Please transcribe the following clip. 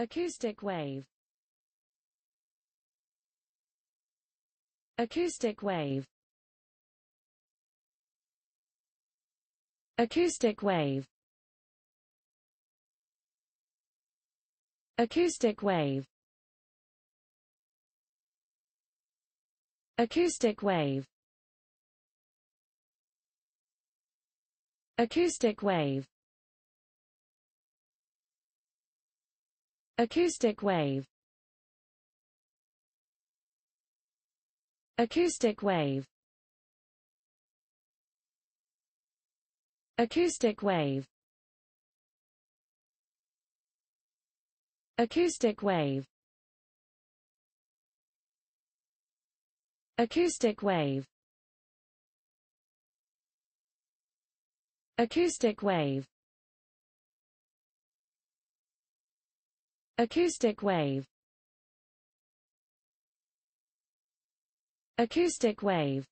Acoustic wave Acoustic wave Acoustic wave Acoustic wave Acoustic wave Acoustic wave Acoustic wave Acoustic wave Acoustic wave Acoustic wave Acoustic wave Acoustic wave Acoustic wave Acoustic wave